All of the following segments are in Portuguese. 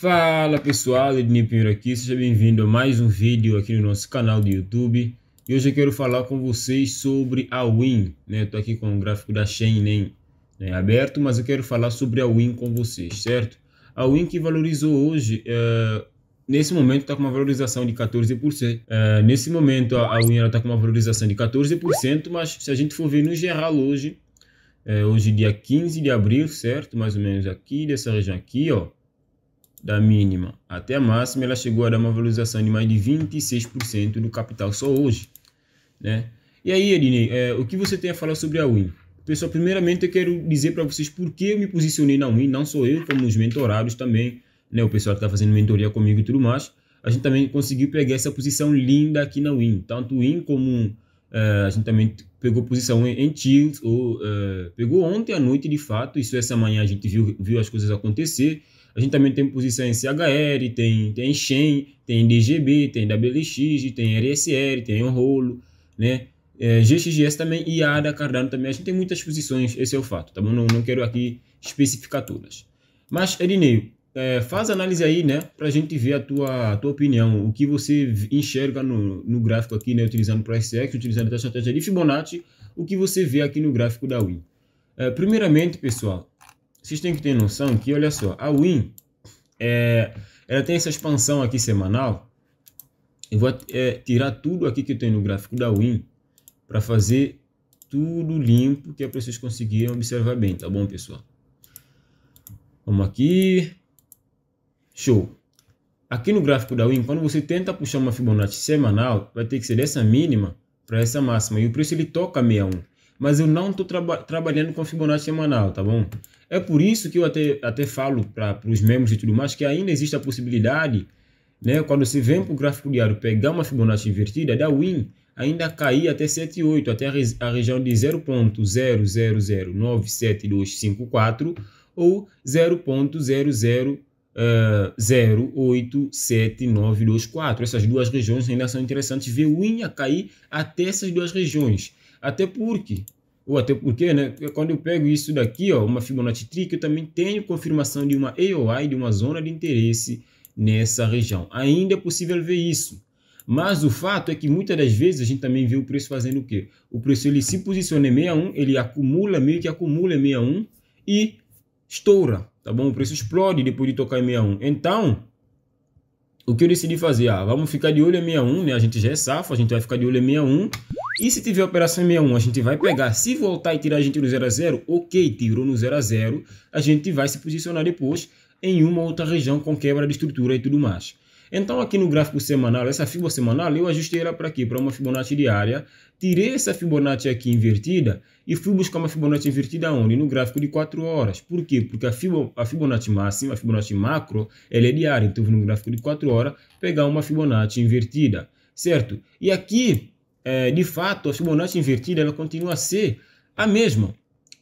Fala pessoal, Ednei Pinheiro aqui, seja bem-vindo a mais um vídeo aqui no nosso canal do YouTube E hoje eu quero falar com vocês sobre a Win, né, eu tô aqui com o gráfico da Sheinen né, né, aberto Mas eu quero falar sobre a Win com vocês, certo? A Win que valorizou hoje, é, nesse momento está com uma valorização de 14%. É, eh, nesse momento a, Win Win está com uma valorização de 14%, mas se a gente for ver no geral hoje é, Hoje dia 15 de abril, certo? Mais ou menos aqui, dessa região aqui, ó da mínima até a máxima, ela chegou a dar uma valorização de mais de 26% no capital só hoje, né? E aí, Adinei, é, o que você tem a falar sobre a Win? Pessoal, primeiramente eu quero dizer para vocês por que eu me posicionei na Win, não sou eu, como os mentorados também, né? O pessoal que está fazendo mentoria comigo e tudo mais, a gente também conseguiu pegar essa posição linda aqui na Win, tanto Win como é, a gente também pegou posição em, tilt, ou é, pegou ontem à noite de fato, isso essa manhã a gente viu, viu as coisas acontecer, a gente também tem posição em CHR, tem, tem Shen, tem DGB, tem WX, tem RSR, tem rolo né? É, GXGS também, e Ada Cardano também. A gente tem muitas posições, esse é o fato, tá bom? Não, não quero aqui especificar todas. Mas, Edinei, é, faz análise aí, né? Pra gente ver a tua, a tua opinião, o que você enxerga no, no gráfico aqui, né? Utilizando o Price utilizando a estratégia de Fibonacci, o que você vê aqui no gráfico da Win. É, primeiramente, pessoal, vocês têm que ter noção que, olha só, a Win, é, ela tem essa expansão aqui semanal. Eu vou é, tirar tudo aqui que eu tenho no gráfico da Win para fazer tudo limpo, que é para vocês conseguirem observar bem, tá bom, pessoal? Vamos aqui. Show. Aqui no gráfico da Win, quando você tenta puxar uma Fibonacci semanal, vai ter que ser dessa mínima para essa máxima. E o preço ele toca 61 mas eu não estou trabalhando com Fibonacci semanal, tá bom? É por isso que eu até, até falo para os membros e tudo mais que ainda existe a possibilidade, né, quando você vem para o gráfico diário pegar uma Fibonacci invertida, da win ainda cair até 78, até a, re a região de 0.000975254 ou 0.00 eh, Essas duas regiões ainda são interessantes. Ver o IN a cair até essas duas regiões. Até porque, ou até porque, né, quando eu pego isso daqui, ó, uma Fibonacci trick, eu também tenho confirmação de uma AOI, de uma zona de interesse nessa região. Ainda é possível ver isso. Mas o fato é que muitas das vezes a gente também vê o preço fazendo o quê? O preço ele se posiciona em 61, ele acumula, meio que acumula em 61 e estoura, tá bom? O preço explode depois de tocar em 61. Então, o que eu decidi fazer? Ah, vamos ficar de olho em 61, né? A gente já é safo, a gente vai ficar de olho em 61 e se tiver operação 61, a gente vai pegar. Se voltar e tirar a gente no 0 a 0, ok, tirou no 0 a 0, a gente vai se posicionar depois em uma outra região com quebra de estrutura e tudo mais. Então aqui no gráfico semanal, essa fibra semanal, eu ajustei ela para aqui, para uma Fibonacci diária, tirei essa Fibonacci aqui invertida e fui buscar uma Fibonacci invertida onde? No gráfico de 4 horas. Por quê? Porque a, Fibonacci, a Fibonacci máxima, a Fibonacci macro, ela é diária, então no gráfico de 4 horas pegar uma Fibonacci invertida, certo? E aqui é, de fato, a Fibonacci invertida ela continua a ser a mesma.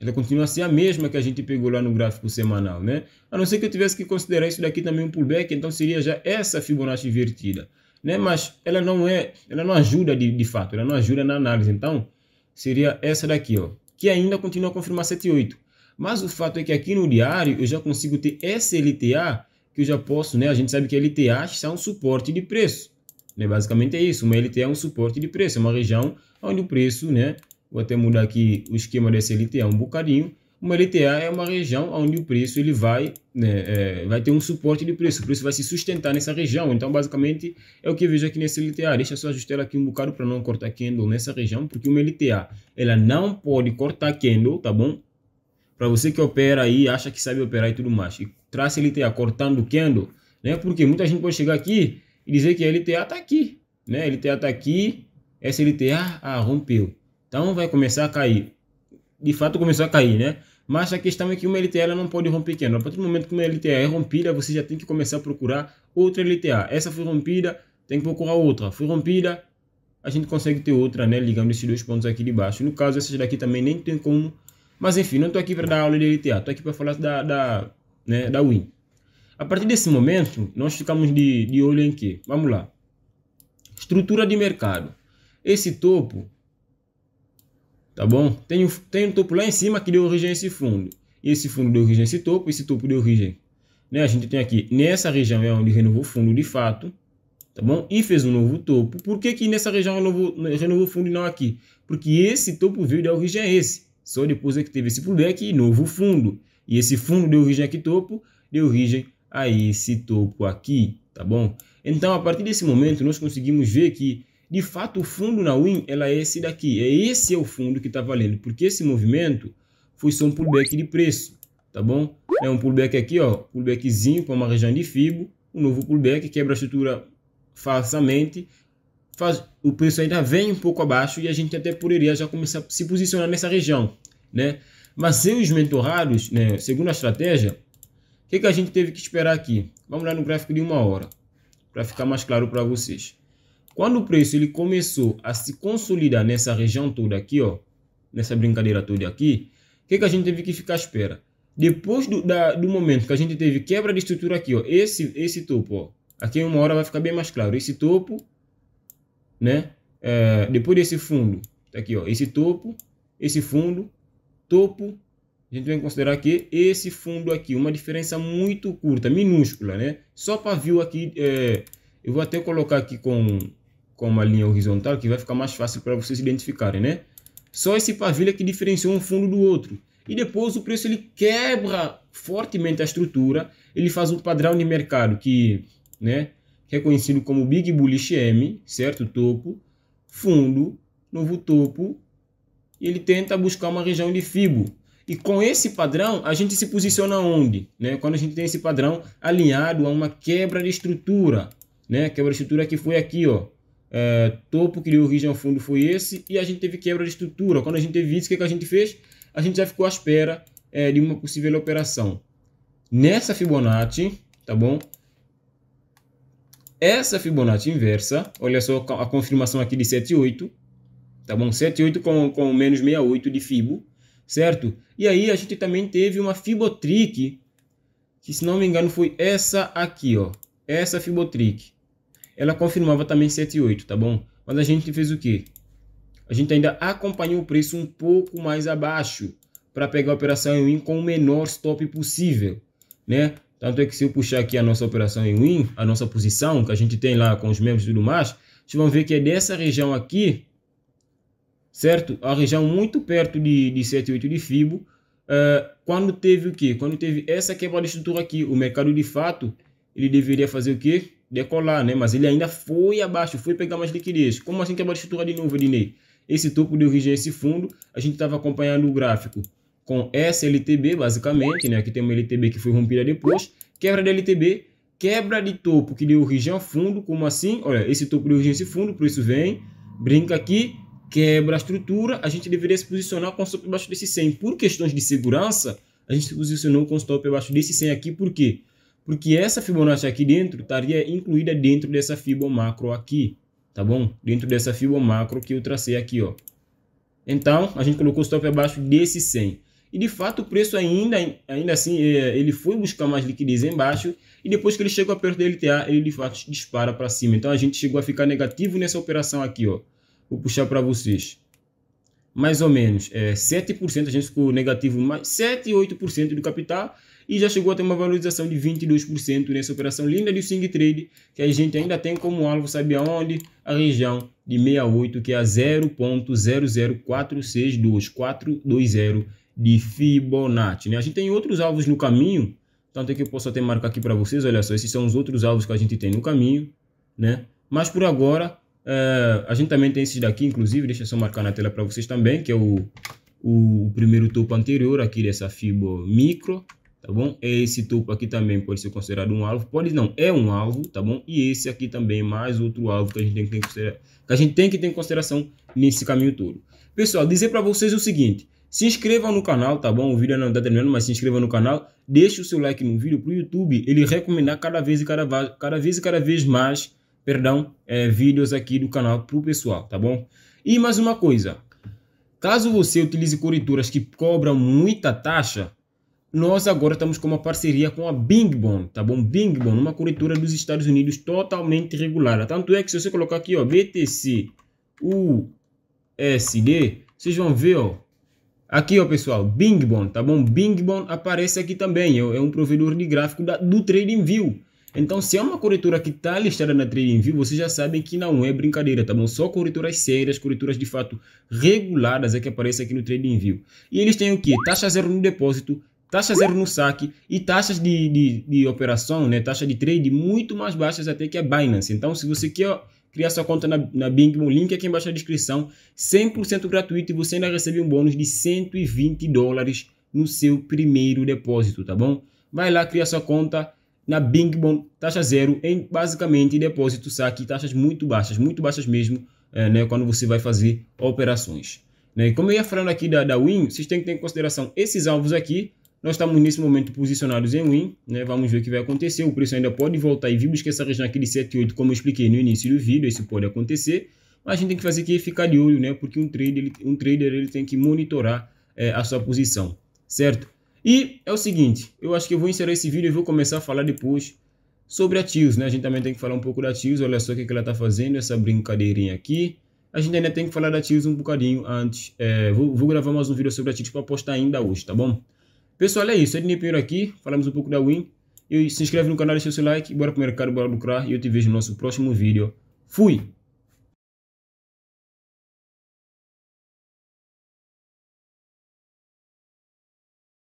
Ela continua a ser a mesma que a gente pegou lá no gráfico semanal, né? A não ser que eu tivesse que considerar isso daqui também um pullback, então seria já essa Fibonacci invertida, né? Mas ela não é, ela não ajuda de, de fato, ela não ajuda na análise. Então, seria essa daqui, ó, que ainda continua a confirmar 78. Mas o fato é que aqui no diário eu já consigo ter essa LTA que eu já posso, né? A gente sabe que LTAs são suporte de preço. Né? Basicamente é isso. Uma LT é um suporte de preço, é uma região onde o preço, né? Vou até mudar aqui o esquema dessa LTA um bocadinho. Uma LTA é uma região onde o preço ele vai, né, é, vai ter um suporte de preço, o preço vai se sustentar nessa região. Então, basicamente, é o que eu vejo aqui nesse LTA. Deixa eu só ajustar aqui um bocado para não cortar candle nessa região, porque uma LTA ela não pode cortar candle, tá bom? Para você que opera aí, acha que sabe operar e tudo mais, e traça LTA cortando candle, né? Porque muita gente pode chegar aqui e dizer que a LTA está aqui, né? A LTA está aqui, essa LTA ah, rompeu. Então vai começar a cair. De fato começou a cair, né? Mas a questão é que uma LTA ela não pode romper quebra. A partir do momento que uma LTA é rompida, você já tem que começar a procurar outra LTA. Essa foi rompida, tem que procurar outra. Foi rompida, a gente consegue ter outra, né? Ligando esses dois pontos aqui de baixo. No caso, essas daqui também nem tem como. Mas enfim, não estou aqui para dar aula de LTA, estou aqui para falar da, da, né, da Win. A partir desse momento, nós ficamos de, de olho em quê? Vamos lá. Estrutura de mercado. Esse topo, tá bom? Tem um, tem um topo lá em cima que deu origem a esse fundo. E esse fundo deu origem a esse topo, esse topo deu origem. Né? A gente tem aqui, nessa região é onde renovou o fundo de fato, tá bom? E fez um novo topo. Por que, que nessa região é renovou, o fundo e não aqui? Porque esse topo veio de origem a esse. Só depois é que teve esse pullback e novo fundo. E esse fundo deu origem aqui topo, deu origem a esse topo aqui, tá bom? Então, a partir desse momento, nós conseguimos ver que, de fato, o fundo na win ela é esse daqui. É esse é o fundo que está valendo, porque esse movimento foi só um pullback de preço, tá bom? É um pullback aqui, ó, pullbackzinho para uma região de fibo, um novo pullback, quebra a estrutura falsamente, faz, o preço ainda vem um pouco abaixo e a gente até poderia já começar a se posicionar nessa região, né? Mas sem os mentorados, né, segundo a estratégia, que, que a gente teve que esperar aqui? Vamos lá no gráfico de uma hora, para ficar mais claro para vocês. Quando o preço ele começou a se consolidar nessa região toda aqui, ó, nessa brincadeira toda aqui, o que, que a gente teve que ficar à espera? Depois do, da, do momento que a gente teve quebra de estrutura aqui, ó, esse, esse topo, ó, aqui em uma hora vai ficar bem mais claro. Esse topo, né? É, depois desse fundo, tá aqui, ó, esse topo, esse fundo, topo, a gente vai considerar que esse fundo aqui, uma diferença muito curta, minúscula, né? Só para view aqui, é, eu vou até colocar aqui com, com uma linha horizontal, que vai ficar mais fácil para vocês identificarem, né? Só esse pavilha é que diferenciou um fundo do outro. E depois o preço ele quebra fortemente a estrutura, ele faz um padrão de mercado que, né, reconhecido é como Big Bullish M, certo? Topo, fundo, novo topo, e ele tenta buscar uma região de Fibo, e com esse padrão, a gente se posiciona onde? Né? Quando a gente tem esse padrão alinhado a uma quebra de estrutura, né? Quebra de estrutura que foi aqui, ó. É, topo origem ao fundo foi esse e a gente teve quebra de estrutura. Quando a gente teve isso, o que, é que a gente fez? A gente já ficou à espera é, de uma possível operação. Nessa Fibonacci, tá bom? Essa Fibonacci inversa, olha só a confirmação aqui de 7,8, tá bom? 7,8 com, com menos 68 de Fibo, certo? E aí a gente também teve uma Fibotrick, que se não me engano foi essa aqui, ó. Essa Fibotrick. Ela confirmava também 7,8, tá bom? Mas a gente fez o quê? A gente ainda acompanhou o preço um pouco mais abaixo para pegar a operação em win com o menor stop possível, né? Tanto é que se eu puxar aqui a nossa operação em win, a nossa posição que a gente tem lá com os membros e tudo mais, vocês vão ver que é dessa região aqui certo? A região muito perto de, de 78 de FIBO, uh, quando teve o quê? Quando teve essa quebra de estrutura aqui, o mercado de fato, ele deveria fazer o quê? Decolar, né? Mas ele ainda foi abaixo, foi pegar mais liquidez. Como assim quebra de estrutura de novo, Ednei? Esse topo de origem a esse fundo, a gente estava acompanhando o gráfico com essa LTB, basicamente, né? Aqui tem uma LTB que foi rompida depois, quebra da LTB, quebra de topo que deu origem ao fundo, como assim? Olha, esse topo de origem a esse fundo, por isso vem, brinca aqui, quebra a estrutura, a gente deveria se posicionar com o stop abaixo desse 100. Por questões de segurança, a gente se posicionou com o stop abaixo desse 100 aqui, por quê? Porque essa Fibonacci aqui dentro estaria incluída dentro dessa Fibo macro aqui, tá bom? Dentro dessa Fibo macro que eu tracei aqui, ó. Então, a gente colocou o stop abaixo desse 100. E de fato o preço ainda, ainda assim é, ele foi buscar mais liquidez embaixo e depois que ele chegou perto do LTA ele de fato dispara para cima. Então a gente chegou a ficar negativo nessa operação aqui, ó vou puxar para vocês. Mais ou menos é, 7%, a gente ficou negativo mais 7 e 8% do capital e já chegou a ter uma valorização de 22% nessa operação linda de swing trade, que a gente ainda tem como alvo, sabe aonde? A região de 68, que é a 0.00462, de Fibonacci. Né? A gente tem outros alvos no caminho, tanto é que eu posso até marcar aqui para vocês, olha só, esses são os outros alvos que a gente tem no caminho, né? Mas por agora, Uh, a gente também tem esses daqui, inclusive, deixa eu só marcar na tela para vocês também, que é o, o, o, primeiro topo anterior aqui dessa fibra micro, tá bom? Esse topo aqui também pode ser considerado um alvo, pode não, é um alvo, tá bom? E esse aqui também mais outro alvo que a gente tem que ter, que, que a gente tem que ter em consideração nesse caminho todo. Pessoal, dizer para vocês o seguinte, se inscrevam no canal, tá bom? O vídeo não está terminando, mas se inscrevam no canal, deixe o seu like no vídeo para o YouTube, ele recomendar cada vez e cada, cada vez e cada vez mais perdão, é, vídeos aqui do canal para o pessoal, tá bom? E mais uma coisa, caso você utilize corretoras que cobram muita taxa, nós agora estamos com uma parceria com a Bing Bond, tá bom? Bing Bond, uma corretora dos Estados Unidos totalmente regulada. Tanto é que se você colocar aqui, ó, BTC USD, vocês vão ver, ó, Aqui, ó, pessoal, Bing Bond, tá bom? Bing Bond aparece aqui também, é, é um provedor de gráfico da, do TradingView. Então, se é uma corretora que está listada na TradingView, vocês já sabem que não é brincadeira, tá bom? Só corretoras sérias, corretoras de fato reguladas é que aparecem aqui no TradingView. E eles têm o quê? Taxa zero no depósito, taxa zero no saque e taxas de, de, de, operação, né? taxa de trade muito mais baixas até que a Binance. Então, se você quer criar sua conta na, na Bingmo, o link aqui embaixo na descrição, 100% gratuito e você ainda recebe um bônus de 120 dólares no seu primeiro depósito, tá bom? Vai lá, cria sua conta, na Bing bom taxa zero, em basicamente depósito saque, taxas muito baixas, muito baixas mesmo, é, né, quando você vai fazer operações. Né? E como eu ia falando aqui da, da Win, vocês têm que ter em consideração esses alvos aqui, nós estamos nesse momento posicionados em Win, né? vamos ver o que vai acontecer, o preço ainda pode voltar e vir buscar essa região aqui de 7,8, como eu expliquei no início do vídeo, isso pode acontecer, mas a gente tem que fazer que ficar de olho, né? porque um trader, ele, um trader ele tem que monitorar é, a sua posição, certo? E é o seguinte, eu acho que eu vou encerrar esse vídeo e vou começar a falar depois sobre a TIOS, né? A gente também tem que falar um pouco da TIOS, olha só o que, ela está fazendo, essa brincadeirinha aqui. A gente ainda tem que falar da TIOS um bocadinho antes. É, vou, vou, gravar mais um vídeo sobre a TIOS para postar ainda hoje, tá bom? Pessoal, é isso. Ednei Pinheiro aqui, falamos um pouco da Win. E se inscreve no canal, deixa o seu like, bora pro mercado, bora lucrar. E eu te vejo no nosso próximo vídeo. Fui!